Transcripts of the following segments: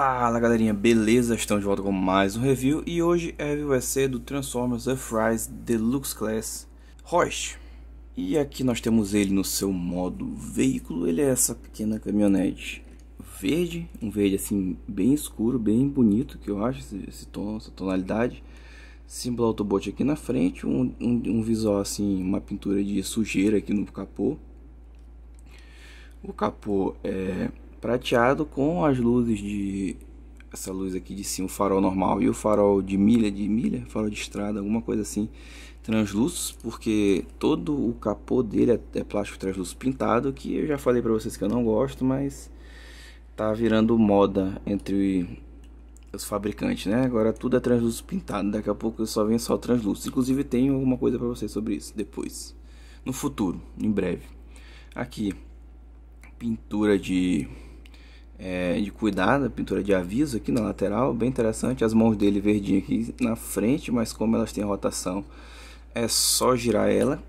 Fala galerinha, beleza? Estamos de volta com mais um review e hoje é o EC do Transformers The Fries Deluxe Class Roche. E aqui nós temos ele no seu modo veículo, ele é essa pequena caminhonete verde, um verde assim bem escuro, bem bonito que eu acho, esse, esse tom, essa tonalidade. Símbolo Autobot aqui na frente, um, um, um visual assim, uma pintura de sujeira aqui no capô. O capô é prateado com as luzes de essa luz aqui de cima, o farol normal e o farol de milha, de milha, farol de estrada, alguma coisa assim, translúcido, porque todo o capô dele é, é plástico translúcido pintado, que eu já falei para vocês que eu não gosto, mas tá virando moda entre os fabricantes, né? Agora tudo é translúcido pintado, daqui a pouco só vem só translúcido. Inclusive tenho alguma coisa para vocês sobre isso depois, no futuro, em breve. Aqui pintura de é, de cuidado, a pintura de aviso aqui na lateral, bem interessante. As mãos dele verdinho aqui na frente, mas como elas têm rotação, é só girar ela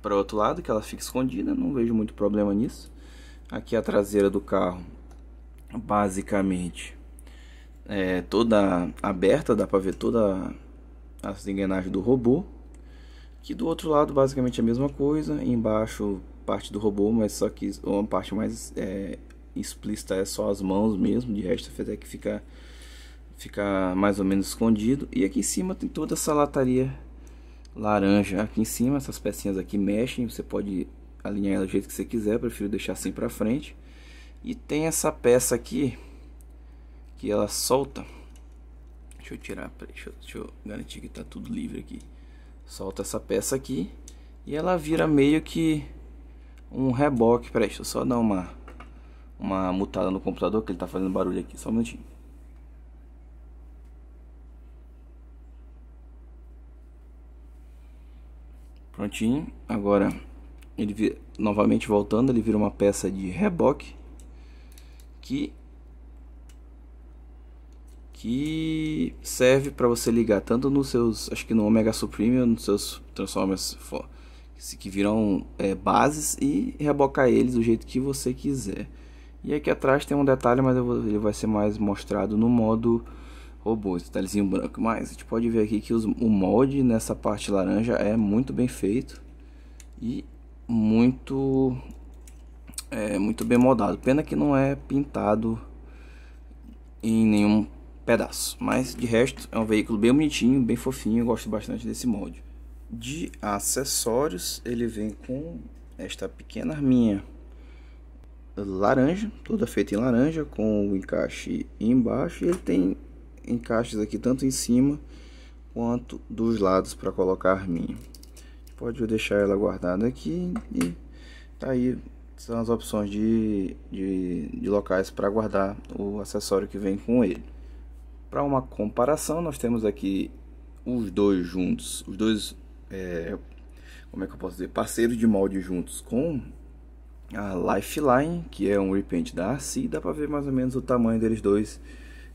para o outro lado que ela fica escondida, não vejo muito problema nisso. Aqui a traseira do carro, basicamente é toda aberta, dá para ver toda as engrenagens do robô. Que do outro lado basicamente a mesma coisa, embaixo parte do robô, mas só que uma parte mais é, explícita é só as mãos mesmo, de resto até que fica, fica mais ou menos escondido. E aqui em cima tem toda essa lataria laranja aqui em cima, essas pecinhas aqui mexem, você pode alinhar ela do jeito que você quiser, eu prefiro deixar assim para frente. E tem essa peça aqui, que ela solta, deixa eu tirar, deixa, deixa eu garantir que tá tudo livre aqui. Solta essa peça aqui, e ela vira meio que um reboque, peraí, deixa eu só dar uma uma mutada no computador que ele tá fazendo barulho aqui. Só um minutinho. Prontinho. Agora, ele novamente voltando, ele vira uma peça de reboque que que serve para você ligar tanto nos seus, acho que no Omega Supreme, nos seus Transformers que viram é, bases e rebocar eles do jeito que você quiser. E aqui atrás tem um detalhe, mas vou, ele vai ser mais mostrado no modo robô, esse detalhezinho branco. Mas a gente pode ver aqui que os, o molde nessa parte laranja é muito bem feito e muito, é, muito bem moldado. Pena que não é pintado em nenhum pedaço, mas de resto é um veículo bem bonitinho, bem fofinho, gosto bastante desse molde. De acessórios, ele vem com esta pequena arminha laranja, toda feita em laranja, com o encaixe embaixo. E ele tem encaixes aqui tanto em cima quanto dos lados para colocar arminha. Pode deixar ela guardada aqui e tá aí são as opções de, de, de locais para guardar o acessório que vem com ele. Para uma comparação, nós temos aqui os dois juntos, os dois, é, como é que eu posso dizer, parceiros de molde juntos com a Lifeline, que é um repaint da AC dá para ver mais ou menos o tamanho deles dois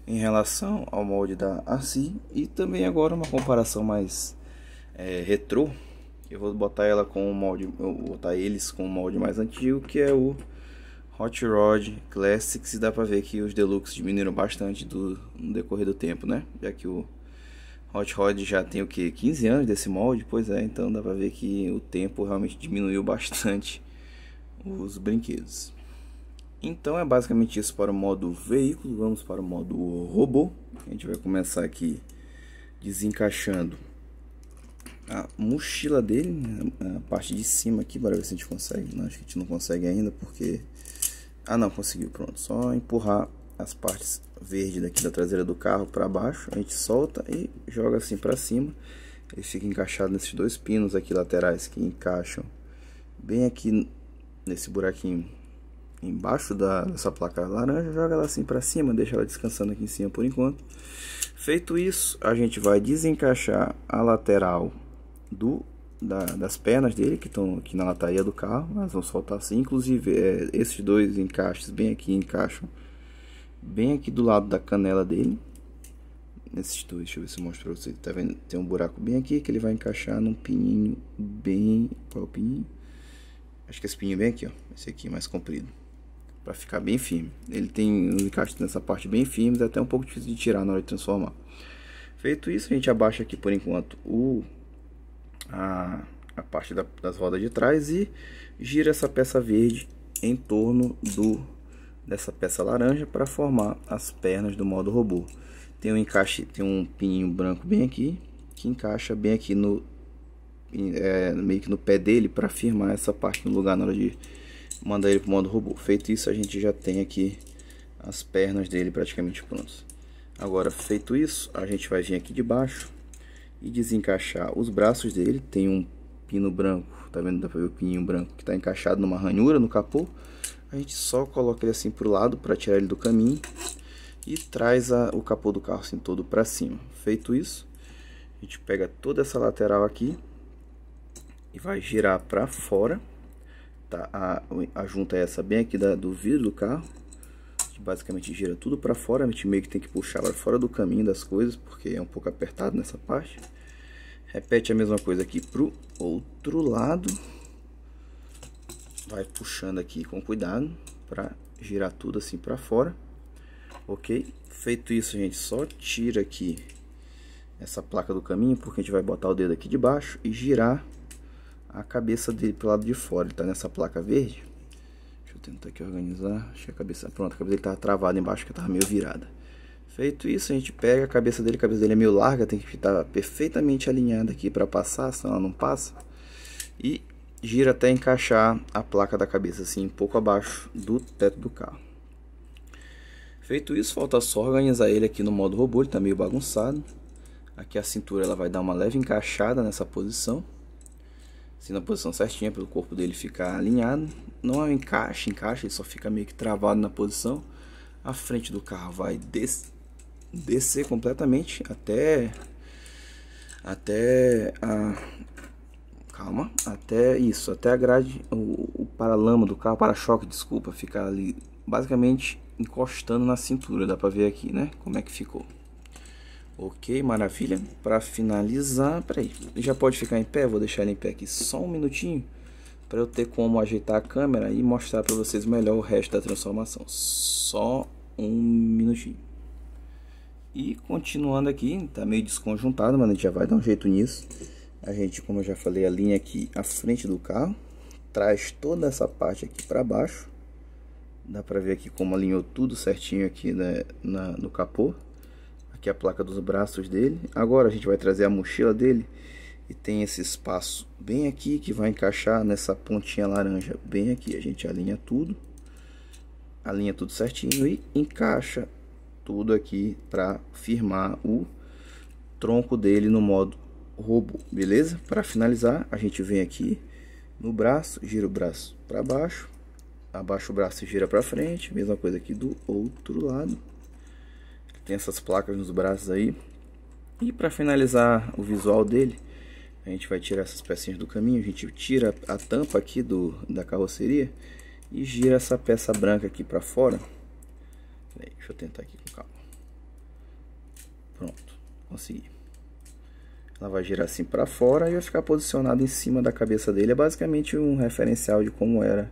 em relação ao molde da AC e também agora uma comparação mais é, retrô. Eu vou botar ela com o molde, botar eles com o molde mais antigo, que é o Hot Rod Classics, e dá para ver que os Deluxe diminuíram bastante do, no decorrer do tempo, né? Já que o Hot Rod já tem o que 15 anos desse molde, pois é, então dá para ver que o tempo realmente diminuiu bastante os brinquedos. Então é basicamente isso para o modo veículo, vamos para o modo robô. A gente vai começar aqui desencaixando a mochila dele, né? a parte de cima aqui, para ver se a gente consegue. Não, acho que a gente não consegue ainda porque... Ah não, conseguiu, pronto. Só empurrar as partes verdes daqui da traseira do carro para baixo, a gente solta e joga assim para cima. Ele fica encaixado nesses dois pinos aqui laterais que encaixam bem aqui nesse buraquinho embaixo da, dessa placa laranja, joga ela assim para cima, deixa ela descansando aqui em cima por enquanto. Feito isso, a gente vai desencaixar a lateral do da, das pernas dele, que estão aqui na lataria do carro, mas vão soltar assim, inclusive é, esses dois encaixes bem aqui encaixam bem aqui do lado da canela dele. Esses dois, deixa eu ver se eu mostro pra vocês. Tá vendo? Tem um buraco bem aqui que ele vai encaixar num pininho bem. Qual é o pininho? Acho que esse pininho é bem aqui, ó. Esse aqui mais comprido. para ficar bem firme. Ele tem os encaixes nessa parte bem firmes. É até um pouco difícil de tirar na hora de transformar. Feito isso, a gente abaixa aqui por enquanto o... A, a parte da, das rodas de trás e gira essa peça verde em torno do dessa peça laranja para formar as pernas do modo robô. Tem um encaixe, tem um pininho branco bem aqui que encaixa bem aqui no é, meio que no pé dele para firmar essa parte no lugar na hora de mandar ele para o modo robô. Feito isso, a gente já tem aqui as pernas dele praticamente prontas. Agora, feito isso, a gente vai vir aqui de baixo e desencaixar os braços dele. Tem um pino branco, tá vendo? Dá pra ver o pininho branco que está encaixado numa ranhura no capô. A gente só coloca ele assim pro lado para tirar ele do caminho e traz a, o capô do carro assim todo para cima. Feito isso, a gente pega toda essa lateral aqui e vai girar para fora, tá? A, a junta é essa bem aqui da, do vidro do carro, que basicamente gira tudo para fora, a gente meio que tem que puxar para fora do caminho das coisas, porque é um pouco apertado nessa parte. Repete a mesma coisa aqui pro outro lado. Vai puxando aqui com cuidado para girar tudo assim para fora. OK? Feito isso, a gente, só tira aqui essa placa do caminho, porque a gente vai botar o dedo aqui de baixo e girar a cabeça dele pro lado de fora. Ele tá nessa placa verde. Deixa eu tentar aqui organizar. Achei a cabeça. Pronto, a cabeça dele tava travada embaixo, que tava meio virada. Feito isso, a gente pega a cabeça dele. A cabeça dele é meio larga, tem que estar tá perfeitamente alinhada aqui para passar, senão ela não passa. E gira até encaixar a placa da cabeça, assim, um pouco abaixo do teto do carro. Feito isso, falta só organizar ele aqui no modo robô, ele tá meio bagunçado. Aqui a cintura ela vai dar uma leve encaixada nessa posição assim, na posição certinha, para o corpo dele ficar alinhado. Não é um encaixe, encaixa, ele só fica meio que travado na posição. A frente do carro vai des descer completamente até até a calma, até isso, até a grade, o, o paralama do carro, para-choque, desculpa, ficar ali basicamente encostando na cintura, dá para ver aqui, né, como é que ficou. Ok, maravilha. Para finalizar, peraí, já pode ficar em pé? Vou deixar ele em pé aqui só um minutinho para eu ter como ajeitar a câmera e mostrar para vocês melhor o resto da transformação. Só um minutinho. E continuando aqui, tá meio desconjuntado, mas a gente já vai dar um jeito nisso. A gente, como eu já falei, a linha aqui à frente do carro, traz toda essa parte aqui para baixo. Dá para ver aqui como alinhou tudo certinho aqui né, na, no capô aqui a placa dos braços dele. Agora a gente vai trazer a mochila dele e tem esse espaço bem aqui que vai encaixar nessa pontinha laranja bem aqui. A gente alinha tudo, alinha tudo certinho e encaixa tudo aqui para firmar o tronco dele no modo robô, beleza? Para finalizar, a gente vem aqui no braço, gira o braço para baixo, abaixa o braço e gira para frente, mesma coisa aqui do outro lado tem essas placas nos braços aí. E para finalizar o visual dele, a gente vai tirar essas pecinhas do caminho, a gente tira a tampa aqui do, da carroceria e gira essa peça branca aqui para fora. Deixa eu tentar aqui com calma. Pronto, consegui. Ela vai girar assim para fora e vai ficar posicionada em cima da cabeça dele. É basicamente um referencial de como era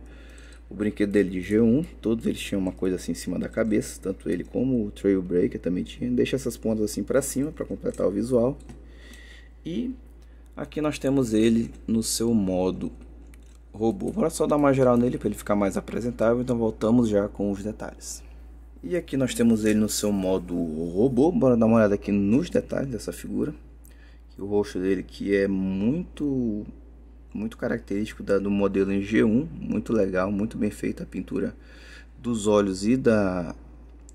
o brinquedo dele de G1, todos eles tinham uma coisa assim em cima da cabeça, tanto ele como o Trail Breaker também tinha. Deixa essas pontas assim para cima para completar o visual. E aqui nós temos ele no seu modo robô. Bora só dar uma geral nele para ele ficar mais apresentável, então voltamos já com os detalhes. E aqui nós temos ele no seu modo robô. Bora dar uma olhada aqui nos detalhes dessa figura. O rosto dele que é muito muito característico da, do modelo em G1, muito legal, muito bem feita a pintura dos olhos e da,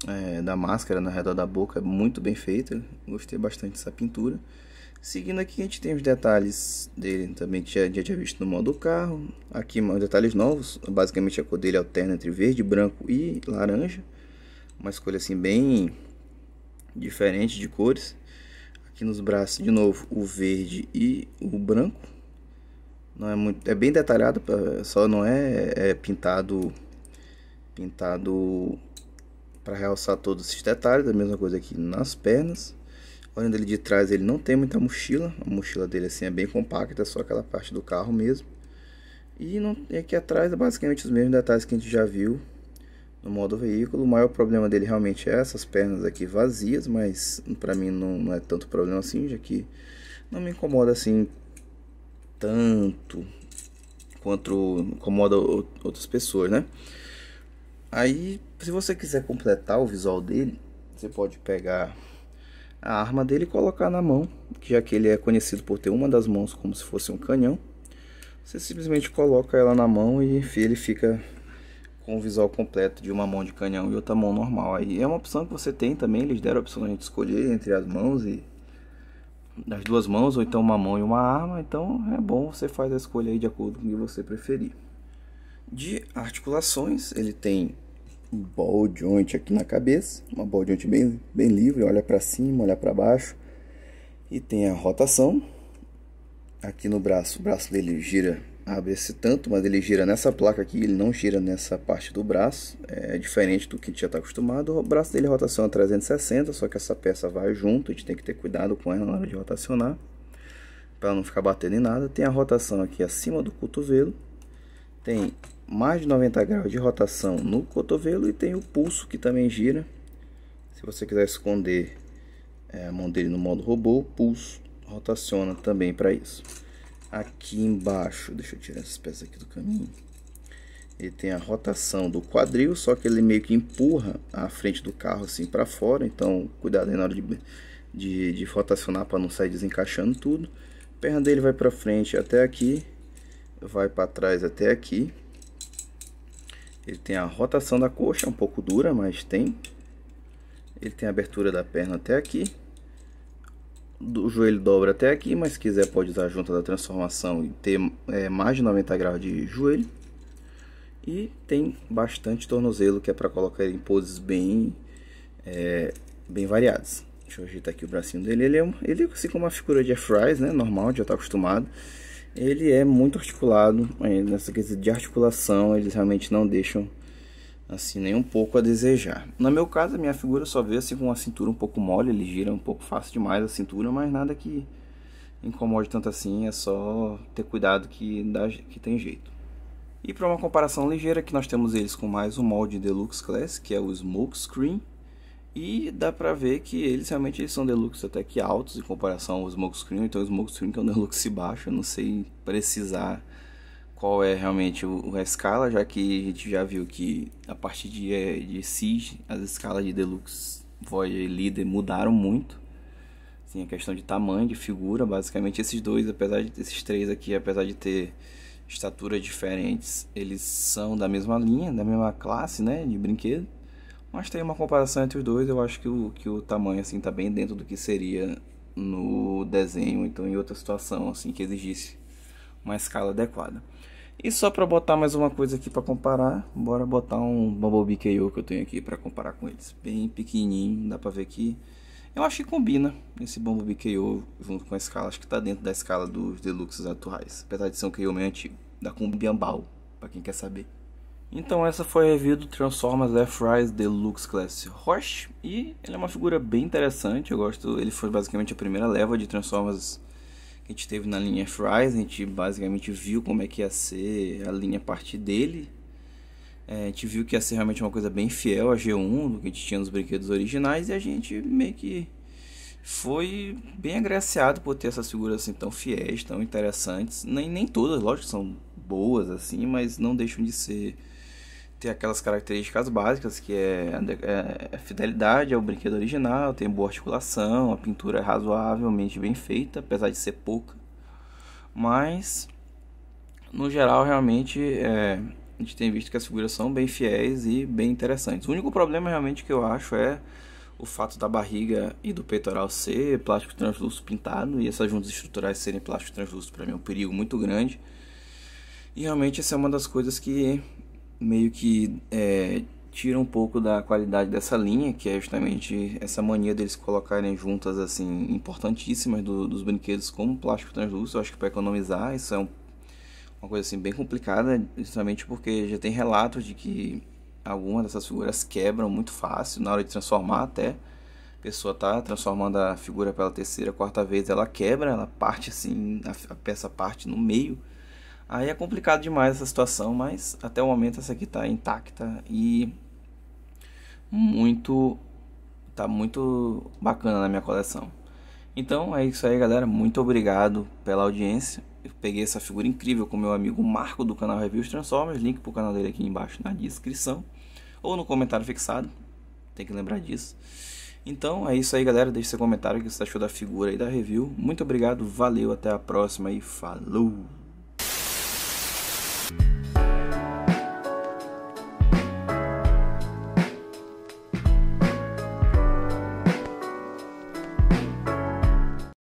é, da máscara na redor da boca, muito bem feita, gostei bastante dessa pintura. Seguindo aqui a gente tem os detalhes dele também que já, já tinha visto no modo carro, aqui mais detalhes novos, basicamente a cor dele é alterna entre verde, branco e laranja, uma escolha assim bem diferente de cores. Aqui nos braços de novo o verde e o branco, não é muito, é bem detalhado, só não é, é pintado pintado para realçar todos esses detalhes. É a mesma coisa aqui nas pernas. Olhando ele de trás, ele não tem muita mochila. A mochila dele assim é bem compacta, é só aquela parte do carro mesmo. E, não, e aqui atrás é basicamente os mesmos detalhes que a gente já viu no modo veículo. O maior problema dele realmente é essas pernas aqui vazias, mas para mim não, não, é tanto problema assim, já que não me incomoda assim tanto quanto incomoda outras pessoas, né? Aí, se você quiser completar o visual dele, você pode pegar a arma dele e colocar na mão, já que ele é conhecido por ter uma das mãos como se fosse um canhão. Você simplesmente coloca ela na mão e ele fica com o visual completo de uma mão de canhão e outra mão normal. Aí é uma opção que você tem também, eles deram a opção de gente escolher entre as mãos e nas duas mãos, ou então uma mão e uma arma. Então é bom você faz a escolha aí de acordo com o que você preferir. De articulações, ele tem um ball joint aqui na cabeça, uma ball joint bem, bem livre, olha para cima, olha para baixo. E tem a rotação. Aqui no braço, o braço dele gira abre esse tanto, mas ele gira nessa placa aqui, ele não gira nessa parte do braço, é diferente do que a gente já está acostumado. O braço dele rotação é a 360, só que essa peça vai junto, a gente tem que ter cuidado com ela na hora de rotacionar, para não ficar batendo em nada. Tem a rotação aqui acima do cotovelo, tem mais de 90 graus de rotação no cotovelo e tem o pulso que também gira. Se você quiser esconder é, a mão dele no modo robô, o pulso rotaciona também para isso aqui embaixo, deixa eu tirar essas peças aqui do caminho, ele tem a rotação do quadril, só que ele meio que empurra a frente do carro assim para fora, então cuidado aí na hora de, de, de rotacionar para não sair desencaixando tudo. A perna dele vai para frente até aqui, vai para trás até aqui. Ele tem a rotação da coxa, é um pouco dura, mas tem. Ele tem a abertura da perna até aqui o joelho dobra até aqui, mas se quiser pode usar a junta da transformação e ter é, mais de 90 graus de joelho. E tem bastante tornozelo que é para colocar em poses bem, é, bem variadas. Deixa eu ajeitar aqui o bracinho dele. Ele é, um, ele é assim como uma figura de fries, né? Normal, já está acostumado. Ele é muito articulado. É, nessa questão de articulação, eles realmente não deixam assim nem um pouco a desejar. No meu caso, a minha figura só vê assim com uma cintura um pouco mole, ele gira um pouco fácil demais a cintura, mas nada que incomode tanto assim, é só ter cuidado que, dá, que tem jeito. E para uma comparação ligeira, que nós temos eles com mais um molde Deluxe Class, que é o Smoke Screen, e dá pra ver que eles realmente eles são Deluxe até que altos em comparação ao Smoke Screen, então o Smoke Screen que é um Deluxe baixo, eu não sei precisar qual é realmente o, a escala, já que a gente já viu que a partir de, é, de SIS, as escalas de Deluxe, Voyager e Leader mudaram muito. Assim, a questão de tamanho, de figura, basicamente esses dois, apesar de esses três aqui, apesar de ter estaturas diferentes, eles são da mesma linha, da mesma classe, né, de brinquedo. Mas tem uma comparação entre os dois, eu acho que o, que o tamanho assim tá bem dentro do que seria no desenho, então em outra situação assim que exigisse uma escala adequada. E só para botar mais uma coisa aqui para comparar, bora botar um Bumblebee KO que eu tenho aqui para comparar com eles. Bem pequenininho, dá para ver que Eu acho que combina esse Bumblebee KO junto com a escala. Acho que está dentro da escala dos Deluxes atuais. Apesar de ser um KO meio antigo. Da Cumbiambal, para quem quer saber. Então essa foi a review do Transformers Left Rise Deluxe Class Roche. E ele é uma figura bem interessante. Eu gosto... Ele foi basicamente a primeira leva de Transformers que a gente teve na linha Fries, a gente basicamente viu como é que ia ser a linha a partir dele. É, a gente viu que ia ser realmente uma coisa bem fiel a G1, do que a gente tinha nos brinquedos originais, e a gente meio que foi bem agraciado por ter essas figuras assim tão fiéis, tão interessantes. Nem, nem todas, lógico, são boas assim, mas não deixam de ser tem aquelas características básicas que é, é, é fidelidade ao brinquedo original, tem boa articulação, a pintura é razoavelmente bem feita, apesar de ser pouca. Mas, no geral, realmente é, a gente tem visto que as figuras são bem fiéis e bem interessantes. O único problema realmente que eu acho é o fato da barriga e do peitoral ser plástico translúcido pintado e essas juntas estruturais serem plástico translúcido para mim é um perigo muito grande. E realmente essa é uma das coisas que meio que é, tira um pouco da qualidade dessa linha, que é justamente essa mania deles colocarem juntas assim importantíssimas do, dos brinquedos como plástico translúcido, acho que para economizar, isso é um, uma coisa assim bem complicada, justamente porque já tem relatos de que algumas dessas figuras quebram muito fácil na hora de transformar até a pessoa tá transformando a figura pela terceira, quarta vez, ela quebra, ela parte assim, a, a peça parte no meio Aí é complicado demais essa situação, mas até o momento essa aqui está intacta e muito tá muito bacana na minha coleção. Então é isso aí, galera. Muito obrigado pela audiência. Eu peguei essa figura incrível com meu amigo Marco do canal Reviews Transformers. Link pro canal dele aqui embaixo na descrição ou no comentário fixado. Tem que lembrar disso. Então é isso aí, galera. Deixe seu comentário que você achou da figura e da review. Muito obrigado, valeu, até a próxima e falou!